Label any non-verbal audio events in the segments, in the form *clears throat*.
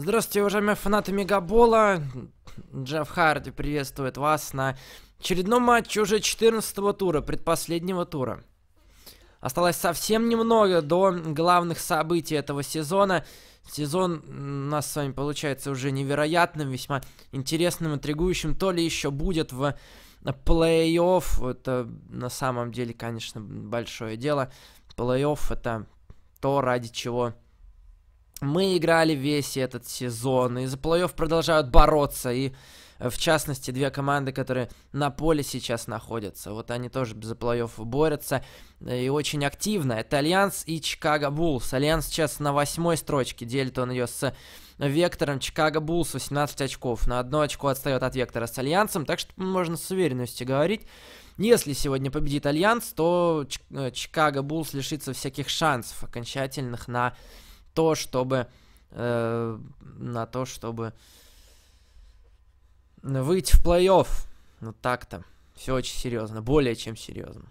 Здравствуйте, уважаемые фанаты Мегабола. Джефф Харди приветствует вас на очередном матче уже 14 тура, предпоследнего тура. Осталось совсем немного до главных событий этого сезона. Сезон у нас с вами получается уже невероятным, весьма интересным, интригующим. То ли еще будет в плей-офф, это на самом деле, конечно, большое дело. Плей-офф это то, ради чего мы играли весь этот сезон, и за плей-офф продолжают бороться, и э, в частности, две команды, которые на поле сейчас находятся. Вот они тоже за плей-офф борются э, и очень активно. Это Альянс и Чикаго Буллс. Альянс сейчас на восьмой строчке, делит он ее с Вектором. Чикаго Буллс 18 очков, на одно очко отстает от Вектора с Альянсом, так что можно с уверенностью говорить. Если сегодня победит Альянс, то э, Чикаго Буллс лишится всяких шансов окончательных на то, чтобы... Э, на то, чтобы выйти в плей-офф. Ну так-то. Все очень серьезно. Более чем серьезно.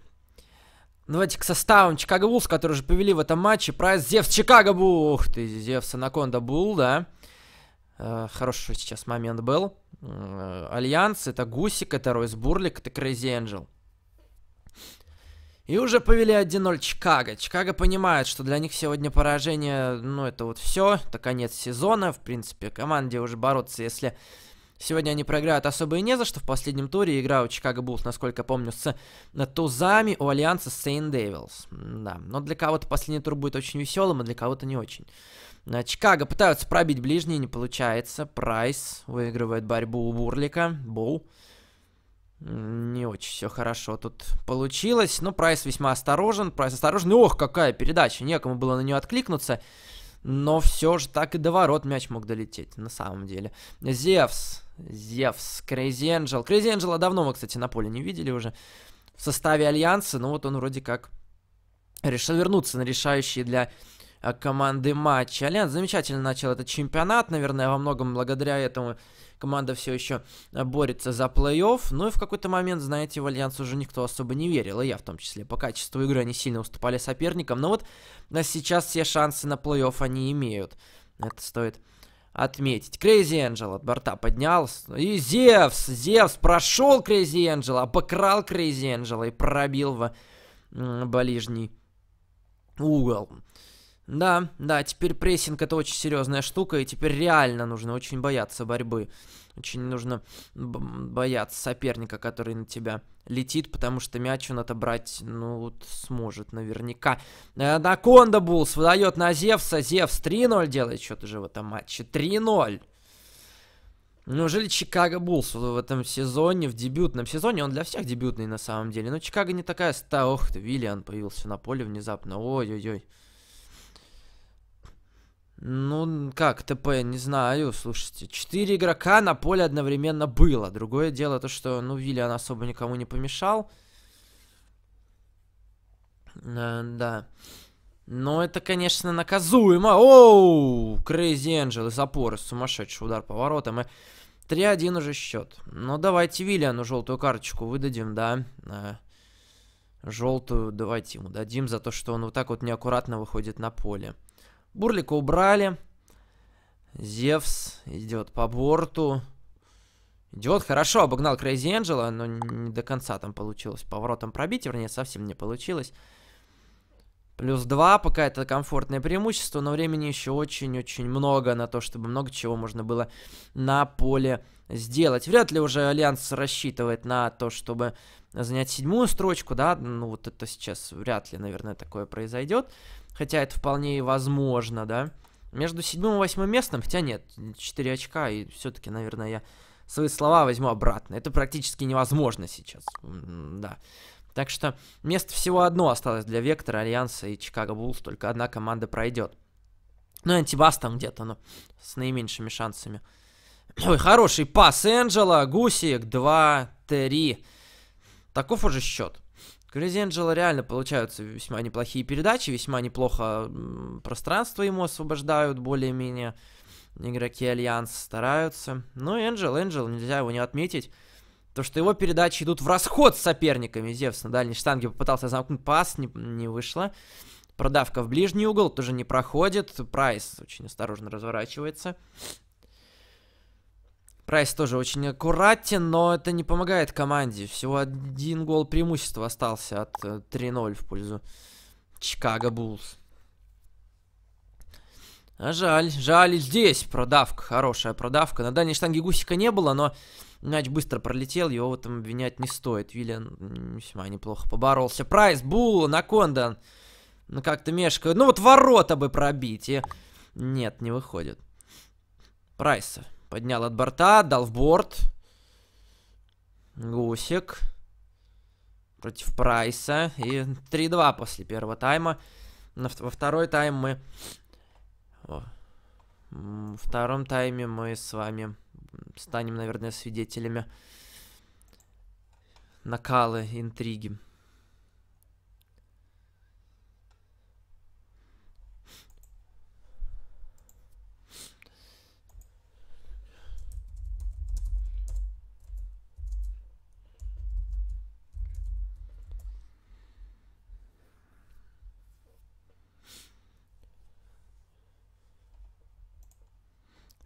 Давайте к составам Чикаго Буллс, которые же повели в этом матче. Прайс Зевс Чикаго Булл. Ух ты, Зевс Анаконда Булл, да. Э, хороший сейчас момент был. Э, Альянс, это Гусик, это Ройс Бурлик, это Крейзи Энджел. И уже повели 1-0 Чикаго. Чикаго понимает, что для них сегодня поражение, ну, это вот все, это конец сезона. В принципе, команде уже бороться, если сегодня они проиграют особо и не за что. В последнем туре игра у Чикаго Буллс, насколько помню, с э, Тузами, у Альянса Сейн Дэвилс. Да, но для кого-то последний тур будет очень веселым, а для кого-то не очень. Э, Чикаго пытаются пробить ближний, не получается. Прайс выигрывает борьбу у Бурлика. Боу. Не очень все хорошо тут получилось. Но ну, Прайс весьма осторожен. Прайс осторожен. ох, какая передача. Некому было на нее откликнуться. Но все же так и до ворот мяч мог долететь, на самом деле. Зевс. Зевс. Крейзи Энджел. Крейзи Энджела давно мы, кстати, на поле не видели уже. В составе Альянса. Но ну, вот он вроде как решил вернуться на решающие для Э, команды матча. Альянс замечательно начал этот чемпионат, наверное, во многом благодаря этому команда все еще э, борется за плей-офф. Ну и в какой-то момент, знаете, в Альянс уже никто особо не верил, и я в том числе. По качеству игры они сильно уступали соперникам, но вот э, сейчас все шансы на плей-офф они имеют. Это стоит отметить. Крейзи Энджел от борта поднялся. И Зевс! Зевс прошел Крейзи Энджела, покрал Крейзи Энджела и пробил в ближний угол. Да, да, теперь прессинг это очень серьезная штука, и теперь реально нужно очень бояться борьбы. Очень нужно бояться соперника, который на тебя летит, потому что мяч он отобрать, ну, вот сможет наверняка. Э, Наконда Булс выдает на Зевса. Зевс 3-0 делает счет уже в этом матче. 3-0. Неужели Чикаго Булс в этом сезоне, в дебютном сезоне, он для всех дебютный на самом деле, но Чикаго не такая ста... Ох ты, Виллиан появился на поле внезапно, ой-ой-ой. Ну, как, ТП, не знаю, слушайте. Четыре игрока на поле одновременно было. Другое дело то, что, ну, Вилли, Виллиан особо никому не помешал. Да, э, да. Но это, конечно, наказуемо. Оу, Крейзи Энджел из опоры, сумасшедший удар по воротам. И 3-1 уже счет. Ну, давайте Виллиану желтую карточку выдадим, да. Э, желтую давайте ему дадим за то, что он вот так вот неаккуратно выходит на поле. Бурлика убрали. Зевс идет по борту. Идет хорошо, обогнал Крейзи Энджела, но не до конца там получилось поворотом пробить, вернее, совсем не получилось. Плюс 2, пока это комфортное преимущество, но времени еще очень-очень много на то, чтобы много чего можно было на поле сделать. Вряд ли уже Альянс рассчитывает на то, чтобы занять седьмую строчку, да, ну вот это сейчас вряд ли, наверное, такое произойдет хотя это вполне и возможно, да. Между седьмым и восьмым местом, хотя нет, 4 очка, и все-таки, наверное, я свои слова возьму обратно. Это практически невозможно сейчас, да. Так что место всего одно осталось для Вектора, Альянса и Чикаго Буллс, только одна команда пройдет. Ну, и Антибас там где-то, но ну, с наименьшими шансами. Ой, хороший пас Энджела, Гусик, 2-3. Таков уже счет. Грейзи Энджела реально получаются весьма неплохие передачи, весьма неплохо пространство ему освобождают более-менее. Игроки Альянс стараются. Ну, и Энджел, Энджел, нельзя его не отметить. То, что его передачи идут в расход с соперниками. Зевс на дальней штанге попытался замкнуть пас, не, не вышло. Продавка в ближний угол тоже не проходит. Прайс очень осторожно разворачивается. Прайс тоже очень аккуратен, но это не помогает команде. Всего один гол преимущества остался от 3-0 э, в пользу Чикаго Буллс. А жаль, жаль, здесь продавка, хорошая продавка. На дальней штанге Гусика не было, но мяч быстро пролетел, его в этом обвинять не стоит. Виллиан весьма неплохо поборолся. Прайс, Булл, Накондан. Ну как-то мешка. Ну вот ворота бы пробить. И... Нет, не выходит. Прайса. Поднял от борта, дал в борт. Гусик. Против Прайса. И 3-2 после первого тайма. Во второй тайм мы... Во втором тайме мы с вами станем, наверное, свидетелями накалы интриги.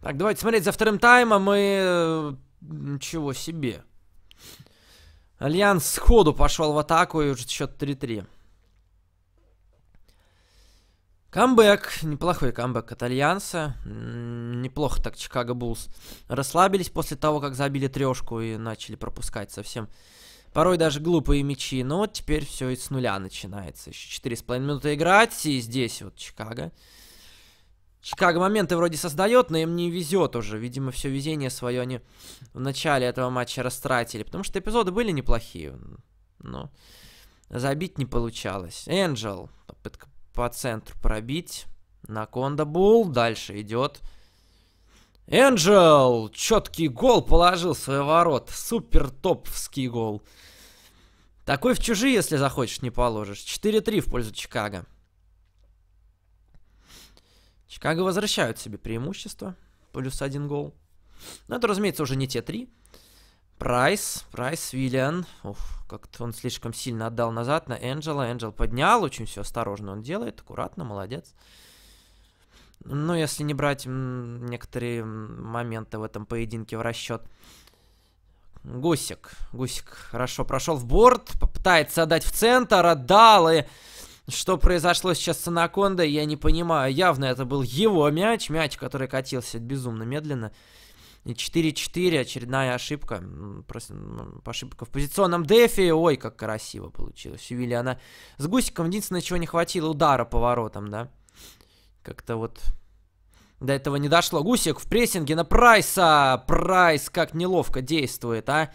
Так, давайте смотреть за вторым таймом и... Э, ничего себе. Альянс сходу пошел в атаку и уже счет 3-3. Камбэк. Неплохой камбэк от Альянса. Неплохо так Чикаго Буллс расслабились после того, как забили трешку и начали пропускать совсем. Порой даже глупые мячи. Но вот теперь все и с нуля начинается. Еще 4,5 минуты играть. И здесь вот Чикаго. Чикаго Чикаго моменты вроде создает, но им не везет уже. Видимо, все везение свое они в начале этого матча растратили. Потому что эпизоды были неплохие. Но забить не получалось. Энджел. Попытка по центру пробить. На Кондабул. Дальше идет. Энджел! Четкий гол положил в свои ворот. Супер топский гол. Такой в чужие, если захочешь, не положишь. 4-3 в пользу Чикаго. Чикаго возвращают себе преимущество, плюс один гол. Но это, разумеется, уже не те три. Прайс, Прайс, Виллиан. Уф, как-то он слишком сильно отдал назад на Энджела. Энджел поднял, очень все осторожно он делает, аккуратно, молодец. но если не брать некоторые моменты в этом поединке в расчет. Гусик, Гусик хорошо прошел в борт, попытается отдать в центр, отдал и... Что произошло сейчас с Анакондой, я не понимаю. Явно это был его мяч, мяч, который катился безумно медленно. 4-4, очередная ошибка. Просто ошибка в позиционном дефе. Ой, как красиво получилось у Виллиана. С Гусиком единственное, чего не хватило, удара по воротам, да. Как-то вот до этого не дошло. Гусик в прессинге на Прайса. Прайс как неловко действует, а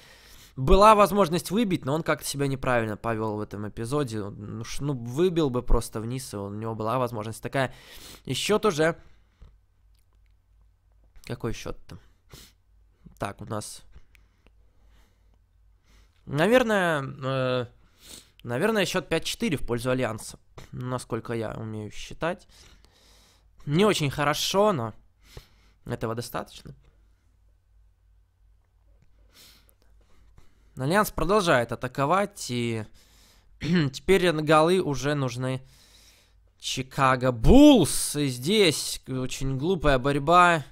была возможность выбить, но он как-то себя неправильно повел в этом эпизоде. Ну, ну, выбил бы просто вниз, и у него была возможность такая. И счет уже... Какой счет-то? Так, у нас... Наверное... Э, наверное, счет 5-4 в пользу Альянса. Насколько я умею считать. Не очень хорошо, но этого достаточно. Альянс продолжает атаковать, и *clears throat* теперь голы уже нужны Чикаго Буллс. И здесь очень глупая борьба.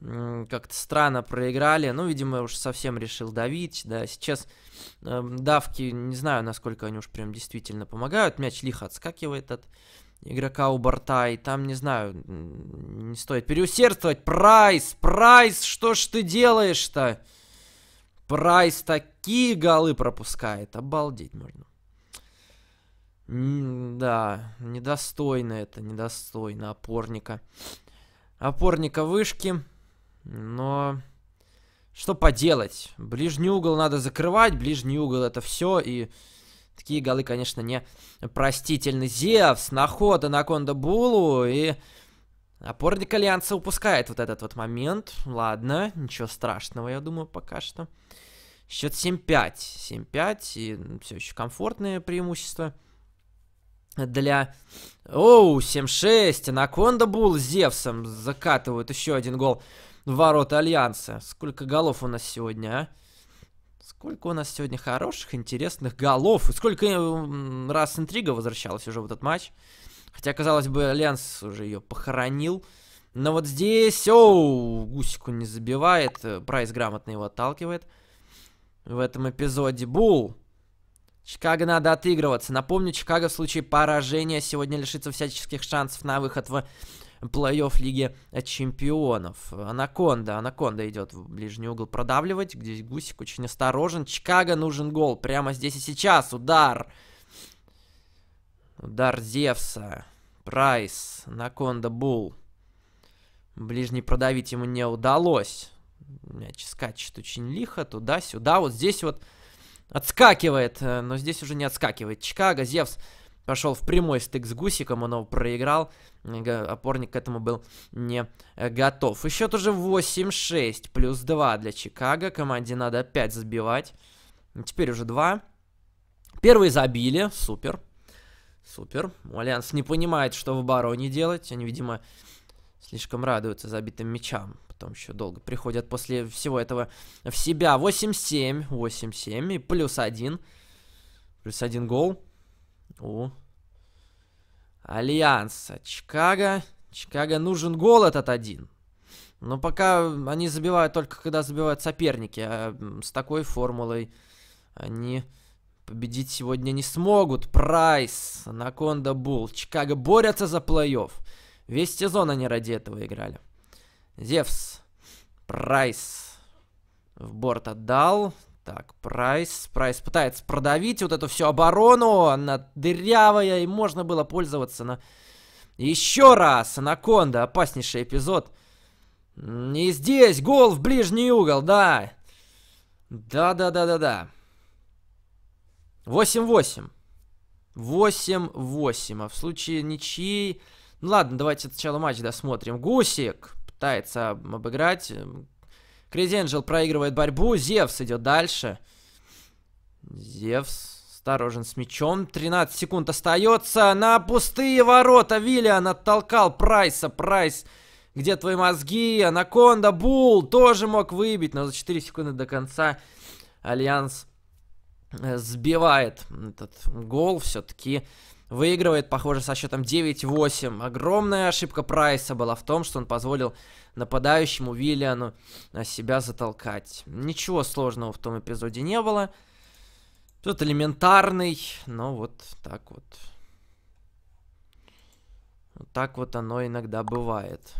Как-то странно проиграли. Ну, видимо, уж совсем решил давить. Да, сейчас э, давки, не знаю, насколько они уж прям действительно помогают. Мяч лихо отскакивает от игрока у борта, и там, не знаю, не стоит переусердствовать. Прайс, Прайс, что ж ты делаешь-то? Прайс такие голы пропускает. Обалдеть можно. да, недостойно это, недостойно опорника. Опорника вышки, но что поделать? Ближний угол надо закрывать, ближний угол это все, и такие голы, конечно, не простительны. Зевс, находа на конда булу и опорник Альянса упускает вот этот вот момент. Ладно, ничего страшного, я думаю, пока что. Счет 7-5. 7-5, и ну, все еще комфортное преимущество для... Оу, 7-6, Анаконда Бул с Зевсом закатывают еще один гол в ворота Альянса. Сколько голов у нас сегодня, а? Сколько у нас сегодня хороших, интересных голов. И сколько э, раз интрига возвращалась уже в этот матч. Хотя, казалось бы, Альянс уже ее похоронил. Но вот здесь, оу, Гусику не забивает, э, Прайс грамотно его отталкивает в этом эпизоде. Бул! Чикаго надо отыгрываться. Напомню, Чикаго в случае поражения сегодня лишится всяческих шансов на выход в плей-офф Лиги Чемпионов. Анаконда. Анаконда идет в ближний угол продавливать. Здесь Гусик очень осторожен. Чикаго нужен гол. Прямо здесь и сейчас. Удар. Удар Зевса. Прайс. Анаконда Бул. Ближний продавить ему не удалось мяч скачет очень лихо туда-сюда. Вот здесь вот отскакивает, э, но здесь уже не отскакивает. Чикаго, Зевс пошел в прямой стык с Гусиком, он его проиграл. Опорник к этому был не э, готов. И счет уже 8-6, плюс 2 для Чикаго. Команде надо опять забивать. Теперь уже 2. первые забили, супер. Супер. Альянс не понимает, что в обороне делать. Они, видимо, слишком радуются забитым мячам потом еще долго приходят после всего этого в себя. 8-7, 8-7 и плюс один Плюс один гол. У. Альянса. Чикаго. Чикаго нужен гол этот один. Но пока они забивают только когда забивают соперники. А с такой формулой они победить сегодня не смогут. Прайс, Наконда Булл, Чикаго борются за плей-офф. Весь сезон они ради этого играли. Зевс. Прайс. В борт отдал. Так, Прайс. Прайс пытается продавить вот эту всю оборону. Она дырявая, и можно было пользоваться на... Еще раз! Анаконда. Опаснейший эпизод. И здесь гол в ближний угол, да. Да-да-да-да-да. 8-8. 8-8. А в случае ничьи... Ну ладно, давайте сначала матч досмотрим. Гусик пытается обыграть. Эм, Кризенджел проигрывает борьбу. Зевс идет дальше. Зевс осторожен с мячом. 13 секунд остается. На пустые ворота Виллиан оттолкал Прайса. Прайс, где твои мозги? Анаконда, Бул тоже мог выбить, но за 4 секунды до конца Альянс э, сбивает этот гол все-таки. Выигрывает, похоже, со счетом 9-8. Огромная ошибка Прайса была в том, что он позволил нападающему Виллиану а, себя затолкать. Ничего сложного в том эпизоде не было. Тут элементарный, но вот так вот. Вот так вот оно иногда бывает.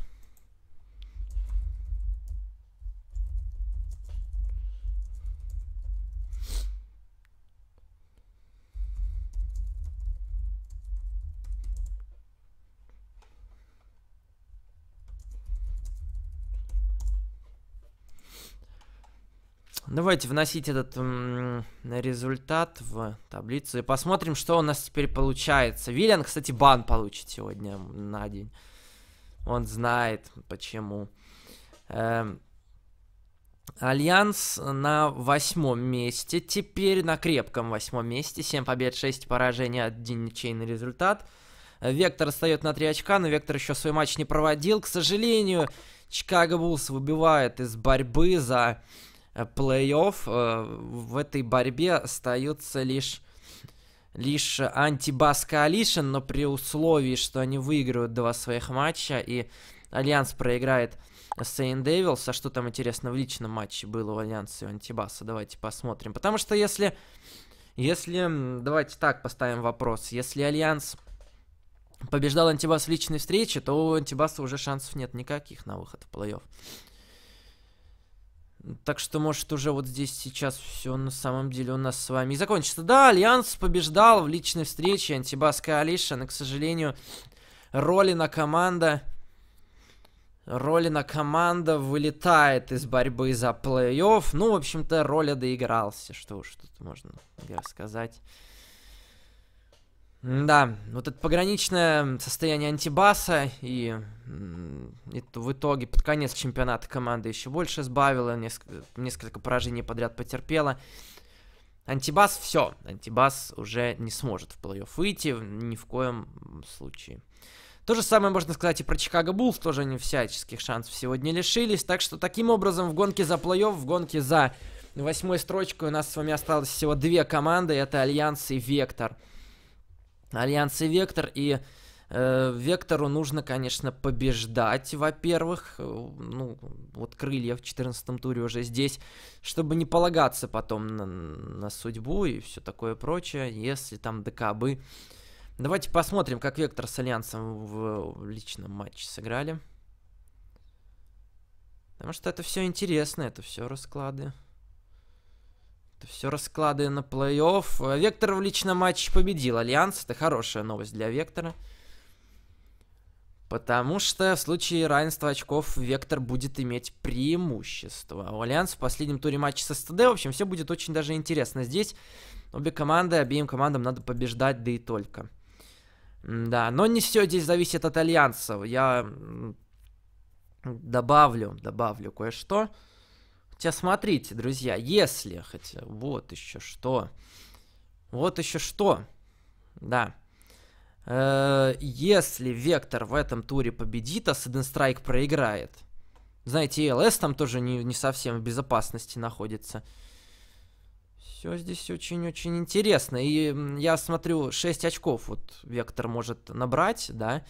Давайте вносить этот результат в таблицу и посмотрим, что у нас теперь получается. Виллиан, кстати, бан получит сегодня на день. Он знает, почему. Эм, Альянс на восьмом месте. Теперь на крепком восьмом месте. 7 побед, 6 поражений, 1 ничейный результат. Вектор встает на 3 очка, но Вектор еще свой матч не проводил. К сожалению, Чикаго Буллс выбивает из борьбы за плей-офф. Э, в этой борьбе остаются лишь лишь антибас коалишн, но при условии, что они выиграют два своих матча и Альянс проиграет Сейн Дэвилс, а что там интересно в личном матче было у Альянса и у Антибаса, давайте посмотрим. Потому что если, если, давайте так поставим вопрос, если Альянс побеждал Антибас в личной встрече, то у Антибаса уже шансов нет никаких на выход в плей-офф. Так что, может, уже вот здесь сейчас все на самом деле у нас с вами и закончится. Да, Альянс побеждал в личной встрече Антибас Коалишн, и, к сожалению, Ролина команда... Ролина команда вылетает из борьбы за плей-офф. Ну, в общем-то, Роли доигрался. Что уж тут можно сказать. Да, вот это пограничное состояние антибаса и в итоге под конец чемпионата команда еще больше сбавила, несколько, несколько поражений подряд потерпела. Антибас все, Антибас уже не сможет в плей-офф выйти ни в коем случае. То же самое можно сказать и про Чикаго Буллс, тоже они всяческих шансов сегодня лишились. Так что таким образом в гонке за плей-офф, в гонке за восьмой строчкой у нас с вами осталось всего две команды. Это Альянс и Вектор. Альянс и Вектор и Э, Вектору нужно, конечно, побеждать, во-первых, э, ну, вот крылья в 14 туре уже здесь, чтобы не полагаться потом на, на судьбу и все такое прочее, если там ДК бы... Давайте посмотрим, как Вектор с Альянсом в, в личном матче сыграли. Потому что это все интересно, это все расклады. Это все расклады на плей-офф. Вектор в личном матче победил Альянс, это хорошая новость для Вектора. Потому что в случае равенства очков Вектор будет иметь преимущество. У Альянс в последнем туре матча с СТД, в общем, все будет очень даже интересно. Здесь обе команды, обеим командам надо побеждать, да и только. Да, но не все здесь зависит от Альянсов. Я добавлю, добавлю кое-что. Хотя смотрите, друзья, если хотя... Вот еще что. Вот еще что. Да. Э, если Вектор в этом туре победит, а Сиденстрайк проиграет. Знаете, ЛС там тоже не, не совсем в безопасности находится. Все здесь очень-очень интересно. И я смотрю, 6 очков вот Вектор может набрать, да.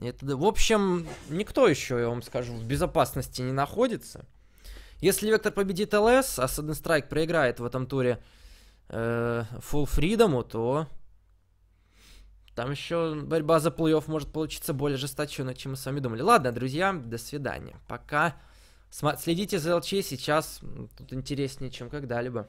Это, в общем, никто еще, я вам скажу, в безопасности не находится. Если Вектор победит ЛС, а Садденстрайк проиграет в этом туре э, Full Freedom, то там еще борьба за плей-офф может получиться более жесточенной, чем мы с вами думали. Ладно, друзья, до свидания. Пока. Следите за ЛЧ, сейчас тут интереснее, чем когда-либо.